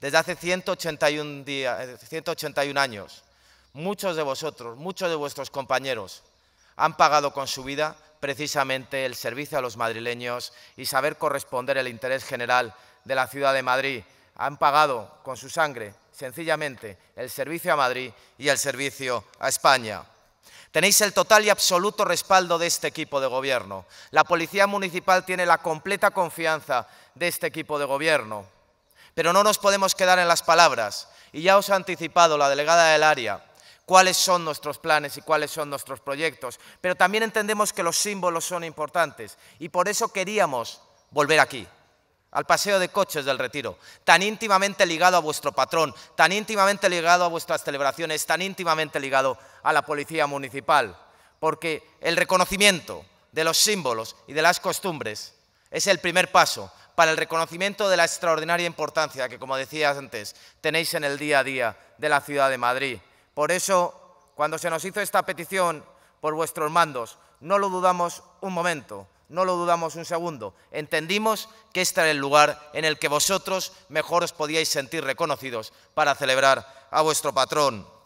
desde hace 181, 181 eh, años. Muchos de vosotros, muchos de vuestros compañeros han pagado con su vida precisamente el servicio a los madrileños y saber corresponder el interés general de la ciudad de Madrid. Han pagado con su sangre, sencillamente, el servicio a Madrid y el servicio a España. Tenéis el total y absoluto respaldo de este equipo de gobierno. La Policía Municipal tiene la completa confianza de este equipo de gobierno. Pero no nos podemos quedar en las palabras. Y ya os ha anticipado la delegada del área cuáles son nuestros planes y cuáles son nuestros proyectos. Pero también entendemos que los símbolos son importantes y por eso queríamos volver aquí, al paseo de coches del retiro, tan íntimamente ligado a vuestro patrón, tan íntimamente ligado a vuestras celebraciones, tan íntimamente ligado a la policía municipal, porque el reconocimiento de los símbolos y de las costumbres es el primer paso para el reconocimiento de la extraordinaria importancia que, como decía antes, tenéis en el día a día de la ciudad de Madrid. Por eso, cuando se nos hizo esta petición por vuestros mandos, no lo dudamos un momento, no lo dudamos un segundo. Entendimos que este era el lugar en el que vosotros mejor os podíais sentir reconocidos para celebrar a vuestro patrón.